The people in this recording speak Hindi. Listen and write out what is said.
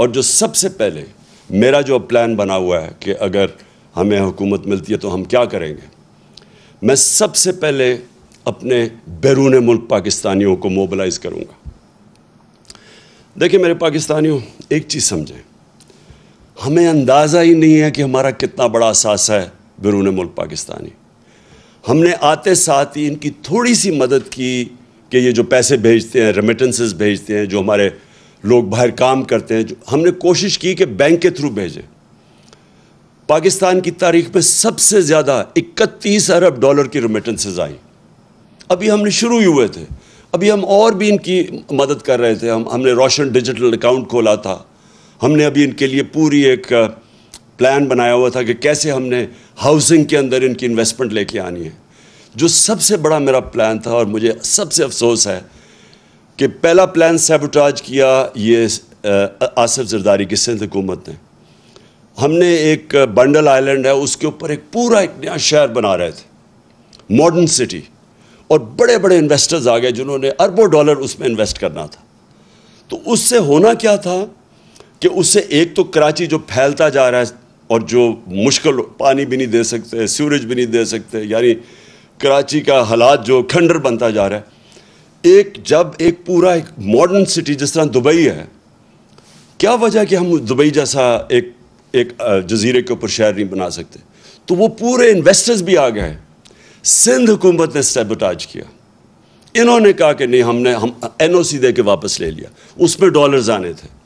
और जो सबसे पहले मेरा जो प्लान बना हुआ है कि अगर हमें हुकूमत मिलती है तो हम क्या करेंगे मैं सबसे पहले अपने बैरून मुल्क पाकिस्तानियों को मोबलाइज़ करूँगा देखिए मेरे पाकिस्तानियों एक चीज़ समझें हमें अंदाज़ा ही नहीं है कि हमारा कितना बड़ा असासा है बैरून मुल्क पाकिस्तानी हमने आते साथ ही इनकी थोड़ी सी मदद की कि ये जो पैसे भेजते हैं रेमिटेंसेस भेजते हैं जो हमारे लोग बाहर काम करते हैं जो हमने कोशिश की कि बैंक के थ्रू भेजें पाकिस्तान की तारीख में सबसे ज़्यादा 31 अरब डॉलर की रिमिटेंसेज आई अभी हमने शुरू ही हुए थे अभी हम और भी इनकी मदद कर रहे थे हम हमने रोशन डिजिटल अकाउंट खोला था हमने अभी इनके लिए पूरी एक प्लान बनाया हुआ था कि कैसे हमने हाउसिंग के अंदर इनकी इन्वेस्टमेंट लेके आनी है जो सबसे बड़ा मेरा प्लान था और मुझे सबसे अफसोस है कि पहला प्लान सेबोटाज किया ये आसफ जरदारी की सिंध हुकूमत ने हमने एक बंडल आइलैंड है उसके ऊपर एक पूरा एक नया शहर बना रहे थे मॉडर्न सिटी और बड़े बड़े इन्वेस्टर्स आ गए जिन्होंने अरबों डॉलर उसमें इन्वेस्ट करना था तो उससे होना क्या था कि उससे एक तो कराची जो फैलता जा रहा है और जो मुश्किल पानी भी नहीं दे सकते सीवरेज भी नहीं दे सकते यानी कराची का हालात जो खंडर बनता जा रहा है एक जब एक पूरा एक मॉडर्न सिटी जिस तरह दुबई है क्या वजह कि हम दुबई जैसा एक एक जजीरे के ऊपर शहर नहीं बना सकते तो वो पूरे इन्वेस्टर्स भी आ गए सिंध हुकूमत ने सेबोटाज किया इन्होंने कहा कि नहीं हमने हम एन ओ सी दे के वापस ले लिया उसमें डॉलर्स आने थे